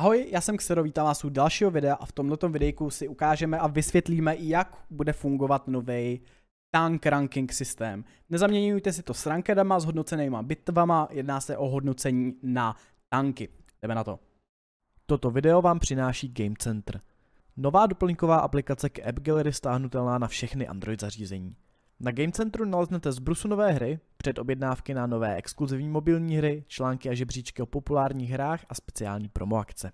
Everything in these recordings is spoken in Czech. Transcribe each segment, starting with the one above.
Ahoj, já jsem Xero, vítám vás u dalšího videa a v tomto videjku si ukážeme a vysvětlíme, jak bude fungovat nový tank ranking systém. Nezaměňujte si to s rankedama, s hodnocenýma bitvama, jedná se o hodnocení na tanky. Jdeme na to. Toto video vám přináší Game Center. Nová doplňková aplikace k App Gallery stáhnutelná na všechny Android zařízení. Na Game Centru naleznete zbrusu nové hry, předobjednávky na nové exkluzivní mobilní hry, články a žebříčky o populárních hrách a speciální promo akce.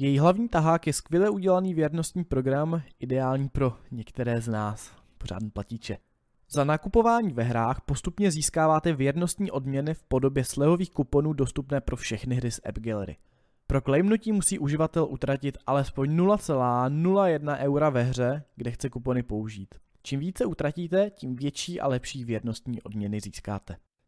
Její hlavní tahák je skvěle udělaný věrnostní program, ideální pro některé z nás, pořádný platíče. Za nakupování ve hrách postupně získáváte věrnostní odměny v podobě slevových kuponů dostupné pro všechny hry z App Gallery. Pro klejmnutí musí uživatel utratit alespoň 0,01 eura ve hře, kde chce kupony použít. Čím více utratíte, tím větší a lepší věrnostní odměny získáte.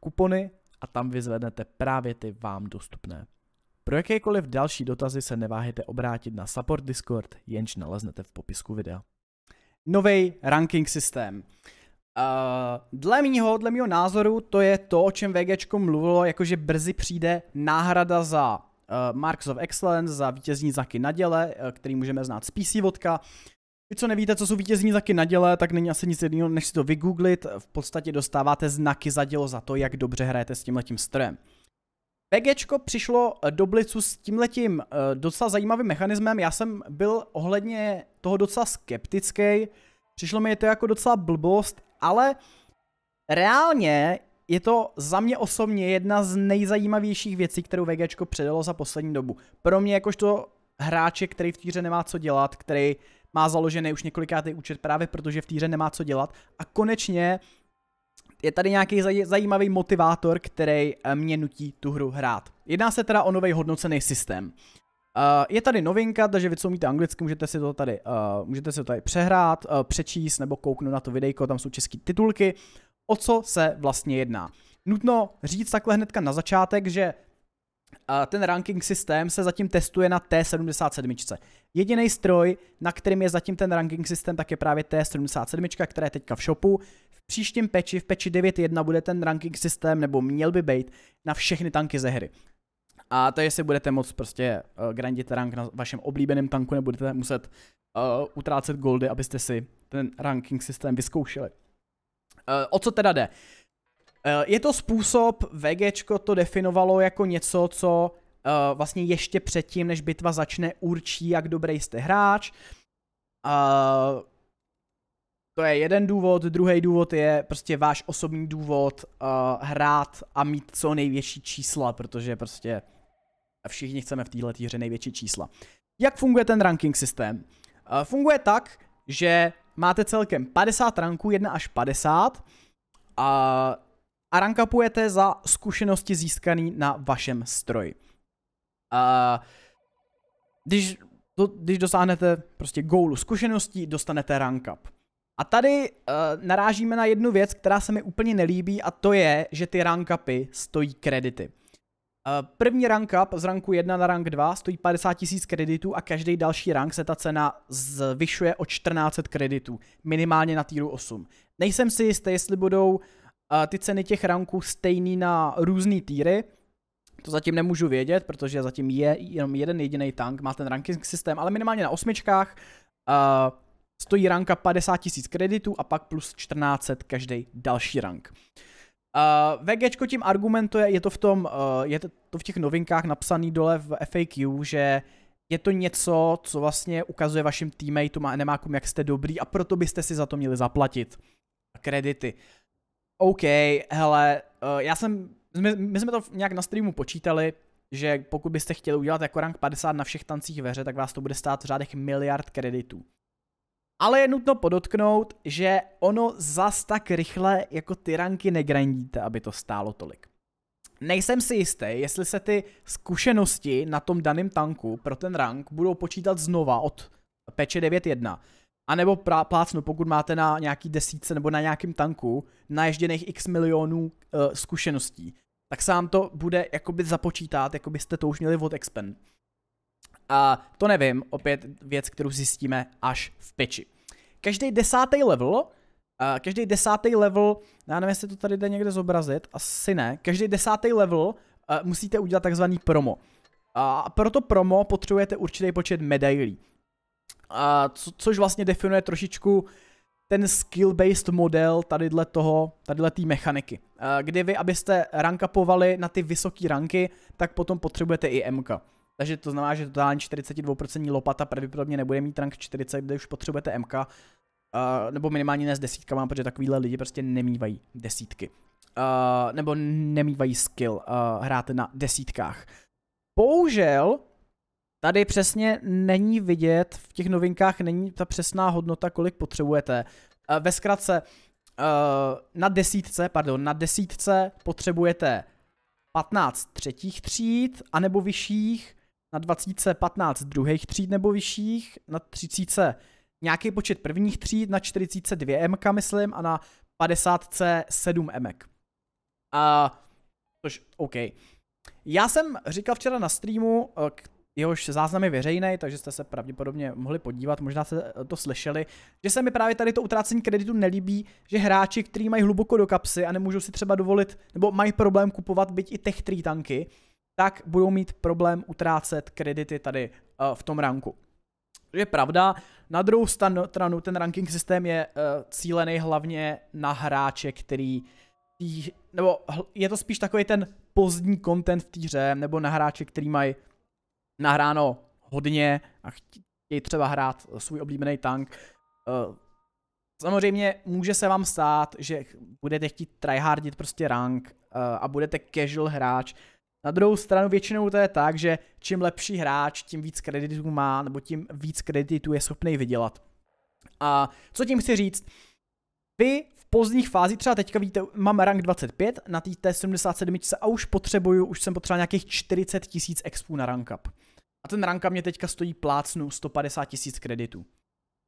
kupony a tam vyzvednete právě ty vám dostupné. Pro jakékoliv další dotazy se neváhejte obrátit na support Discord, jenž naleznete v popisku videa. Nový ranking systém. Uh, dle mýho, dle mýho názoru, to je to, o čem VGčko mluvilo, jakože brzy přijde náhrada za uh, Marks of Excellence, za vítězní znaky na děle, uh, který můžeme znát z PC vodka, vy, co nevíte, co jsou vítězní znaky na děle, tak není asi nic jiného, než si to vygooglit. V podstatě dostáváte znaky za dělo za to, jak dobře hrajete s tímhletím strojem. PGčko přišlo eh, do Blicu s tímhletím eh, docela zajímavým mechanismem. Já jsem byl ohledně toho docela skeptický. Přišlo mi to jako docela blbost, ale reálně je to za mě osobně jedna z nejzajímavějších věcí, kterou VGčko předalo za poslední dobu. Pro mě jakožto hráče, který v týře nemá co dělat, který uh, má založený už několikátý účet právě protože v týře nemá co dělat a konečně je tady nějaký zajímavý motivátor, který eh, mě nutí tu hru hrát. Jedná se teda o nový hodnocený systém. Uh, je tady novinka, takže vy, co umíte anglicky, můžete si to tady, uh, můžete si to tady přehrát, uh, přečíst nebo kouknout na to videjko, tam jsou české titulky. O co se vlastně jedná? Nutno říct takhle hnedka na začátek, že ten ranking systém se zatím testuje na T77. Jediný stroj, na kterým je zatím ten ranking systém, tak je právě T77, která je teďka v shopu. V příštím peči, v peči 9.1, bude ten ranking systém, nebo měl by být, na všechny tanky ze hry. A to je, jestli budete moc prostě uh, grandit rank na vašem oblíbeném tanku, nebudete muset uh, utrácet goldy, abyste si ten ranking systém vyzkoušeli. Uh, o co teda jde? Uh, Eh, je to způsob, VGčko to definovalo jako něco, co eh, vlastně ještě předtím, než bitva začne, určí, jak dobrý jste hráč. Eh, to je jeden důvod, druhý důvod je prostě váš osobní důvod hrát a mít co největší čísla, protože prostě všichni chceme v této hře největší čísla. Jak funguje ten ranking systém? Funguje tak, že máte celkem 50 ranků, 1 až 50, a a rankapujete za zkušenosti získané na vašem stroji. Uh, když, do, když dosáhnete prostě goalu zkušeností, dostanete rankap. A tady uh, narážíme na jednu věc, která se mi úplně nelíbí a to je, že ty rankapy stojí kredity. Uh, první rankap z ranku 1 na rank 2 stojí 50 tisíc kreditů a každý další rank se ta cena zvyšuje o 14 kreditů, minimálně na týru 8. Nejsem si jistý, jestli budou ty ceny těch ranků stejný na různé týry. To zatím nemůžu vědět, protože zatím je jenom jeden jediný tank, má ten ranking systém, ale minimálně na osmičkách uh, stojí ranka 50 tisíc kreditů a pak plus 14 každý další rank. Uh, VG tím argumentuje, je to v tom, uh, je to v těch novinkách napsaný dole v FAQ, že je to něco, co vlastně ukazuje vašim teammateům a enemákům, jak jste dobrý a proto byste si za to měli zaplatit kredity. OK, hele, eh, já jsem, my, my jsme to nějak na streamu počítali, že pokud byste chtěli udělat jako rank 50 na všech tancích veře, tak vás to bude stát v řádech miliard kreditů. Ale je nutno podotknout, že ono zas tak rychle jako ty ranky negrandíte, aby to stálo tolik. Nejsem si jistý, jestli se ty zkušenosti na tom daném tanku pro ten rank budou počítat znova od peče a nebo plácnu, pokud máte na nějaký desítce nebo na nějakém tanku naježděných x milionů e, zkušeností, tak se vám to bude jakoby započítat, jako byste to už měli od Expen. A to nevím, opět věc, kterou zjistíme až v peči. Každý desátý level eh, každý desátý level, já nevím, jestli to tady jde někde zobrazit, asi ne, každý desátý level eh, musíte udělat takzvaný promo. A proto pro to promo potřebujete určitý počet medailí. A co, což vlastně definuje trošičku ten skill-based model tadyhle toho, tadyhle té mechaniky. Eh, kdy vy, abyste rankapovali na ty vysoké ranky, tak potom potřebujete i MK. Takže to znamená, že totálně 42% lopata pravděpodobně nebude mít rank 40, kde už potřebujete MK, eh, nebo minimálně ne s desítkama, protože takovýhle lidi prostě nemývají desítky. Uh, nebo nemývají skill uh, hrát na desítkách. Bohužel, Tady přesně není vidět, v těch novinkách není ta přesná hodnota, kolik potřebujete. Eh, ve zkratce, eh, na desítce, pardon, na desítce potřebujete 15 třetích tříd, anebo vyšších, na 20 15 druhých tříd nebo vyšších, na 30 nějaký počet prvních tříd, na 40 2 MK myslím a na 50 7 MK. A, což, OK. Já jsem říkal včera na streamu, eh, jehož záznam je veřejný, takže jste se pravděpodobně mohli podívat, možná jste eh, to slyšeli, že se mi právě tady to utrácení kreditu nelíbí, že hráči, kteří mají hluboko do kapsy a nemůžou si třeba dovolit, nebo mají problém kupovat byť i tech tanky, tak budou mít problém utrácet kredity tady uh, v tom ranku. Je pravda, na druhou stranu ten ranking systém je uh, cílený hlavně na hráče, který tý, nebo je to spíš takový ten pozdní content v té hře, nebo na hráče, který mají nahráno hodně a chtějí třeba hrát svůj oblíbený tank. Eh, samozřejmě může se vám stát, že budete chtít tryhardit prostě rank eh, a budete casual hráč. Na druhou stranu většinou to je tak, že čím lepší hráč, tím víc kreditů má, nebo tím víc kreditů je schopný vydělat. A co tím chci říct? Vy pozdních fází, třeba teďka vidíte, mám rank 25 na té 77 a už potřebuju, už jsem potřeboval nějakých 40 tisíc expů na rank up. A ten rank up mě teďka stojí plácnu 150 tisíc kreditů.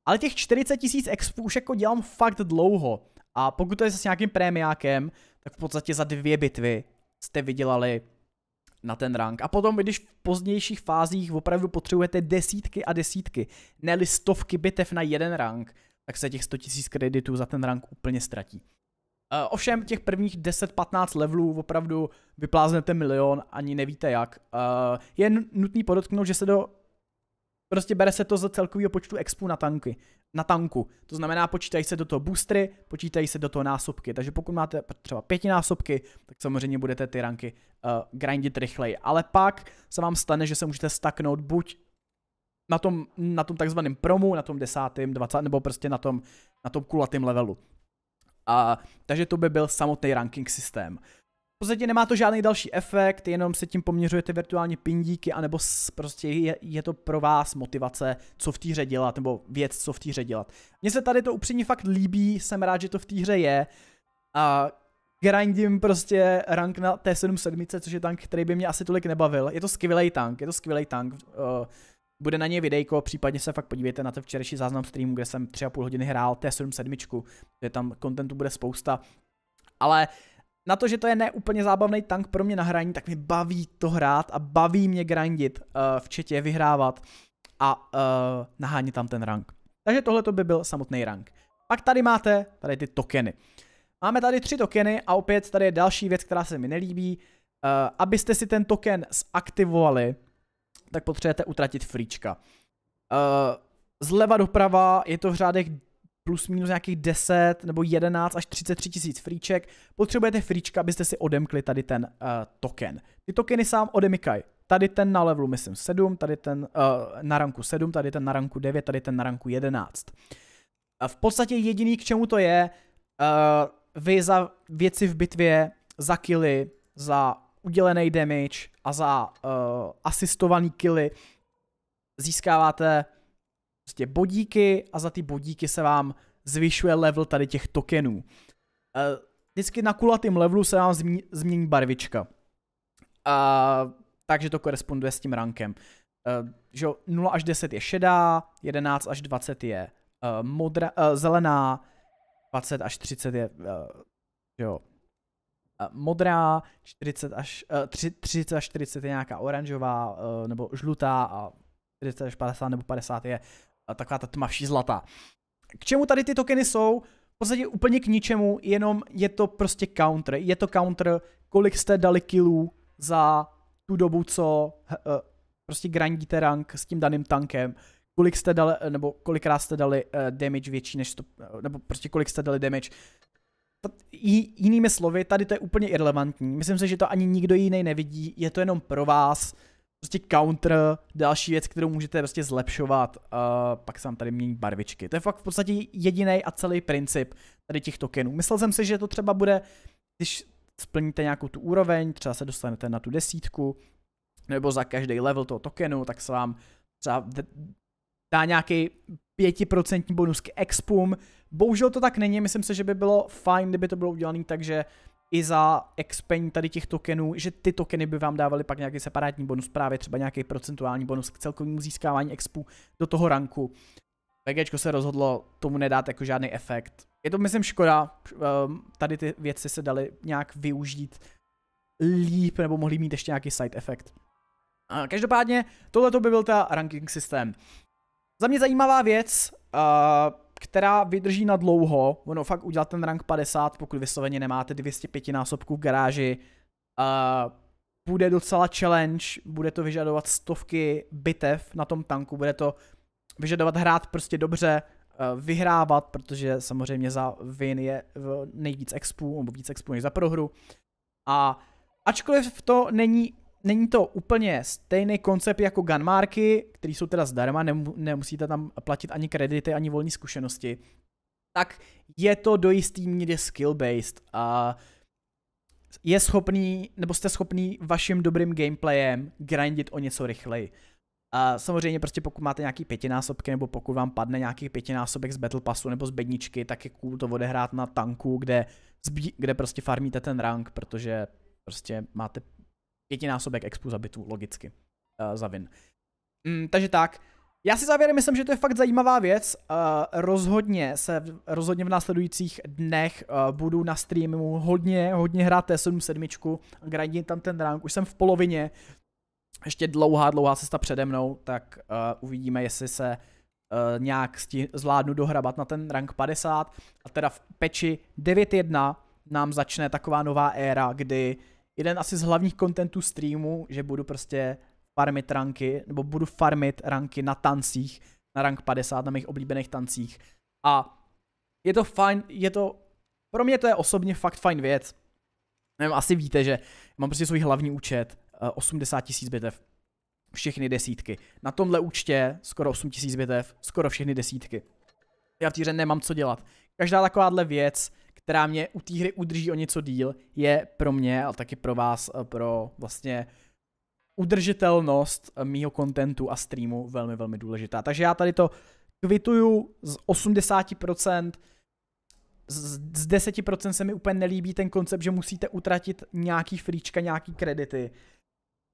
Ale těch 40 tisíc expů už jako dělám fakt dlouho. A pokud to je s nějakým prémiákem, tak v podstatě za dvě bitvy jste vydělali na ten rank. A potom, když v pozdějších fázích opravdu potřebujete desítky a desítky, ne stovky bitev na jeden rank, tak se těch 100 000 kreditů za ten rank úplně ztratí. Eh, ovšem těch prvních 10-15 levelů opravdu vypláznete milion, ani nevíte jak. Eh, je nutný podotknout, že se do... Prostě bere se to za celkovýho počtu expů na, tanky, na tanku. To znamená, počítají se do toho boostry, počítají se do toho násobky. Takže pokud máte třeba násobky, tak samozřejmě budete ty ranky uh, grindit rychleji. Ale pak se vám stane, že se můžete staknout buď na tom, na tom takzvaném promu, na tom desátém, dvacátém, nebo prostě na tom, na tom kulatém levelu. A, takže to by byl samotný ranking systém. V podstatě nemá to žádný další efekt, jenom se tím poměřujete virtuální pindíky, anebo prostě je, je to pro vás motivace, co v té hře dělat, nebo věc, co v té hře dělat. Mně se tady to upřímně fakt líbí, jsem rád, že to v té hře je. A grindím prostě rank na T77, což je tank, který by mě asi tolik nebavil. Je to skvělý tank, je to skvělý tank. Uh, bude na něj videjko, případně se fakt podívejte na ten včerejší záznam streamu, kde jsem 3,5 hodiny hrál T77, kde tam kontentu bude spousta, ale na to, že to je neúplně zábavný tank pro mě na hraní, tak mi baví to hrát a baví mě grindit, eh, včetně vyhrávat a uh, eh, nahánit tam ten rank. Takže tohle by byl samotný rank. Pak tady máte tady ty tokeny. Máme tady tři tokeny a opět tady je další věc, která se mi nelíbí. Uh, abyste si ten token zaktivovali, tak potřebujete utratit frička. Uh, eh, zleva doprava je to v řádech plus minus nějakých 10 nebo 11 až 33 tisíc fríček. Potřebujete fríčka, abyste si odemkli tady ten uh, token. Ty tokeny sám odemykají. Tady ten na levelu, myslím, 7, tady ten uh, na ranku 7, tady ten na ranku 9, tady ten na ranku 11. A v podstatě jediný, k čemu to je, uh, vy za věci v bitvě, za kily, za udělený damage a za uh, asistovaný killy získáváte prostě bodíky a za ty bodíky se vám zvyšuje level tady těch tokenů. Uh, vždycky na kulatým levelu se vám zmí, změní barvička. Uh, takže to koresponduje s tím rankem. Uh, že 0 až 10 je šedá, 11 až 20 je uh, modra, uh, zelená, 20 až 30 je uh, že jo, Eh, modrá, 40 až, 30 eh, až 40 je nějaká oranžová eh, nebo žlutá a 40 až 50 nebo 50 je taková ta tmavší zlatá. K čemu tady ty tokeny jsou? V podstatě úplně k ničemu, jenom je to prostě counter. Je to counter, kolik jste dali killů za tu dobu, co prostě grandíte rank s tím daným tankem kolik jste dali, nebo kolikrát jste dali uh, damage větší než 100, nebo prostě kolik jste dali damage jinými slovy, tady to je úplně irrelevantní. Myslím si, že to ani nikdo jiný nevidí, je to jenom pro vás. Prostě counter, další věc, kterou můžete prostě zlepšovat, uh, pak se vám tady mění barvičky. To je fakt v podstatě jediný a celý princip tady těch tokenů. Myslel jsem si, že to třeba bude, když splníte nějakou tu úroveň, třeba se dostanete na tu desítku, nebo za každý level toho tokenu, tak se vám třeba dá nějaký pětiprocentní bonus k expum. Bohužel to tak není, myslím si, že by bylo fajn, kdyby to bylo udělané tak, že i za expení tady těch tokenů, že ty tokeny by vám dávaly pak nějaký separátní bonus, právě třeba nějaký procentuální bonus k celkovému získávání expu do toho ranku. VGčko se rozhodlo tomu nedát jako žádný efekt. Je to myslím škoda, ehm, tady ty věci se daly nějak využít líp nebo mohli mít ještě nějaký side efekt. Každopádně tohle by byl ta ranking systém. Za mě zajímavá věc, uh, která vydrží na dlouho, ono fakt udělat ten rank 50, pokud vysloveně nemáte 205 násobků v garáži, uh, bude docela challenge, bude to vyžadovat stovky bitev na tom tanku, bude to vyžadovat hrát prostě dobře, uh, vyhrávat, protože samozřejmě za win je nejvíc expů, nebo víc expů než za prohru. A ačkoliv to není není to úplně stejný koncept jako gunmarky, které jsou teda zdarma, nemusíte tam platit ani kredity, ani volné zkušenosti, tak je to do jistý míry skill-based a je schopný, nebo jste schopný vaším dobrým gameplayem grindit o něco rychleji. A samozřejmě prostě pokud máte nějaký pětinásobky, nebo pokud vám padne nějaký pětinásobek z Battle Passu nebo z bedničky, tak je cool to odehrát na tanku, kde, kde prostě farmíte ten rank, protože prostě máte pětinásobek expu za bitvu, logicky. Uh, za win. Mm, takže tak. Já si závěrem myslím, že to je fakt zajímavá věc. Uh, rozhodně se v, rozhodně v následujících dnech uh, budu na streamu hodně, hodně hrát t 7, grindím tam ten rank, už jsem v polovině, ještě dlouhá, dlouhá cesta přede mnou, tak uh, uvidíme, jestli se uh, nějak sti- zvládnu dohrabat na ten rank 50. A teda v peči 9.1 nám začne taková nová éra, kdy uh, jeden asi z hlavních kontentů streamu, že budu prostě farmit ranky, nebo budu farmit ranky na tancích, na rank 50, na mých oblíbených tancích. A je to fajn, je to, pro mě to je osobně fakt fajn věc. Nevím, asi víte, že mám prostě svůj hlavní účet, 80 eh, tisíc bitev, všechny desítky. Na tomhle účtě skoro 8 tisíc bitev, skoro všechny desítky. Já v týře nemám co dělat. Každá takováhle věc která mě u té hry udrží o něco díl, je pro mě, ale taky pro vás, eh, pro vlastně udržitelnost eh, mýho kontentu a streamu velmi, velmi důležitá. Takže já tady to kvituju z 80%, z 10% se mi úplně nelíbí ten koncept, že musíte utratit nějaký fríčka, nějaký kredity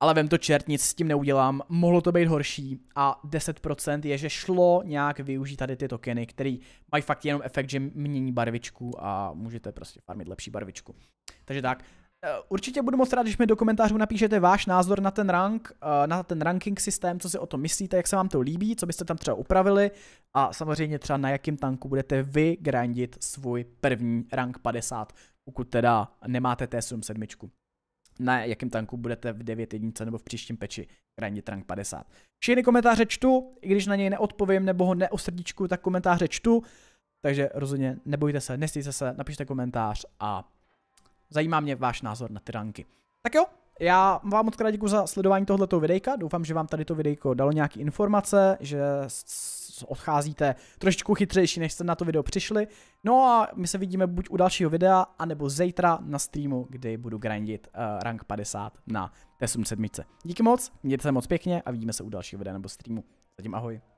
ale vem to čert, nic s tím neudělám, mohlo to být horší a 10% je, že šlo nějak využít tady ty tokeny, který mají fakt jenom efekt, že mění barvičku a můžete prostě farmit lepší barvičku. Takže tak, eh, Určitě budu moc rád, když mi do komentářů napíšete váš názor na ten rank, eh, na ten ranking systém, co si o tom myslíte, jak se vám to líbí, co byste tam třeba upravili a samozřejmě třeba na jakém tanku budete vy grindit svůj první rank 50, pokud teda nemáte T77 na jakém tanku budete v 9 jednice nebo v příštím peči Grandi rank 50. Všechny komentáře čtu, i když na něj neodpovím nebo ho neosrdíčku, tak komentáře čtu. Takže rozhodně nebojte se, nestýte se, napište komentář a zajímá mě váš názor na ty ranky. Tak jo, já vám moc krát děkuji za sledování tohoto videjka, doufám, že vám tady to videjko dalo nějaké informace, že odcházíte trošičku chytřejší, než jste na to video přišli. No a my se vidíme buď u dalšího videa, anebo zítra na streamu, kdy budu grindit uh, rank 50 na 8 sedmice. Díky moc, mějte se moc pěkně a vidíme se u dalšího videa nebo streamu. Zatím ahoj.